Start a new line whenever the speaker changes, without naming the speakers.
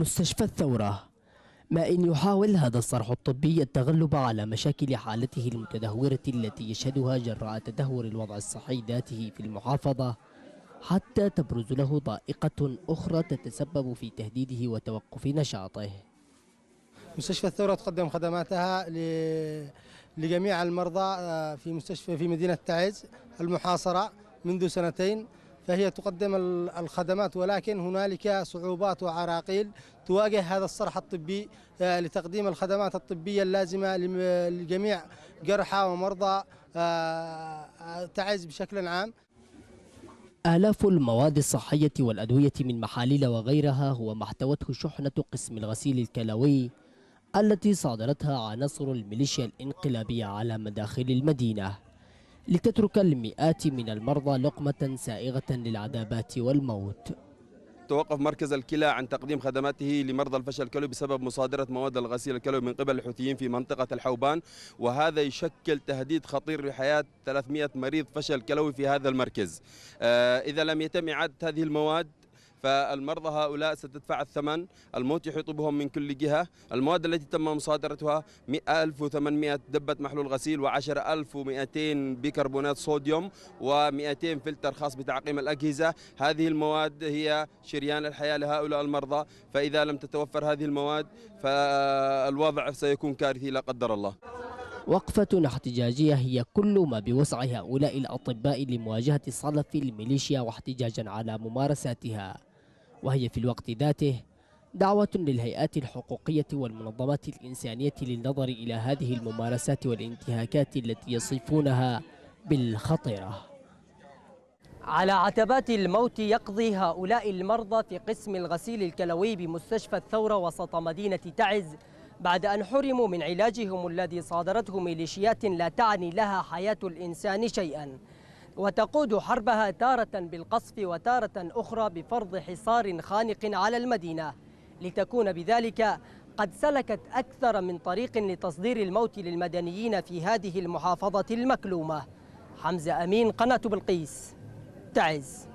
مستشفى الثورة ما إن يحاول هذا الصرح الطبي التغلب على مشاكل حالته المتدهورة التي يشهدها جراء تدهور الوضع الصحي ذاته في المحافظة حتى تبرز له
ضائقة
أخرى تتسبب في تهديده وتوقف نشاطه
مستشفى الثورة تقدم خدماتها لجميع المرضى آه، في مستشفى في مدينة تعز المحاصرة منذ سنتين فهي تقدم الخدمات ولكن هنالك صعوبات وعراقيل تواجه هذا الصرح الطبي آه، لتقديم الخدمات الطبية اللازمة لجميع جرحى ومرضى آه، تعز بشكل عام
آلاف المواد الصحية والأدوية من محاليل وغيرها هو ما احتوته شحنة قسم الغسيل الكلوي التي صادرتها عناصر الميليشيا الانقلابية على مداخل المدينة لتترك المئات من المرضى لقمة سائغة للعذابات والموت
توقف مركز الكلى عن تقديم خدماته لمرضى الفشل الكلوي بسبب مصادرة مواد الغسيل الكلوي من قبل الحوثيين في منطقة الحوبان وهذا يشكل تهديد خطير لحياة 300 مريض فشل كلوي في هذا المركز آه إذا لم يتم إعادة هذه المواد فالمرضى هؤلاء ستدفع الثمن الموت يحيط بهم من كل جهة المواد التي تم مصادرتها 1800 دبة محلول غسيل و10200 بيكربونات صوديوم و200 فلتر خاص بتعقيم الأجهزة هذه المواد هي شريان الحياة لهؤلاء المرضى فإذا لم تتوفر هذه المواد فالوضع سيكون كارثي لا قدر الله
وقفة احتجاجية هي كل ما بوسع هؤلاء الأطباء لمواجهة صلف الميليشيا واحتجاجا على ممارساتها وهي في الوقت ذاته دعوة للهيئات الحقوقية والمنظمات الإنسانية للنظر إلى هذه الممارسات والانتهاكات التي يصفونها بالخطرة على عتبات الموت يقضي هؤلاء
المرضى في قسم الغسيل الكلوي بمستشفى الثورة وسط مدينة تعز بعد أن حرموا من علاجهم الذي صادرته ميليشيات لا تعني لها حياة الإنسان شيئا وتقود حربها تارة بالقصف وتارة أخرى بفرض حصار خانق على المدينة لتكون بذلك قد سلكت أكثر من طريق لتصدير الموت للمدنيين في هذه المحافظة المكلومة حمزة أمين قناة بلقيس تعز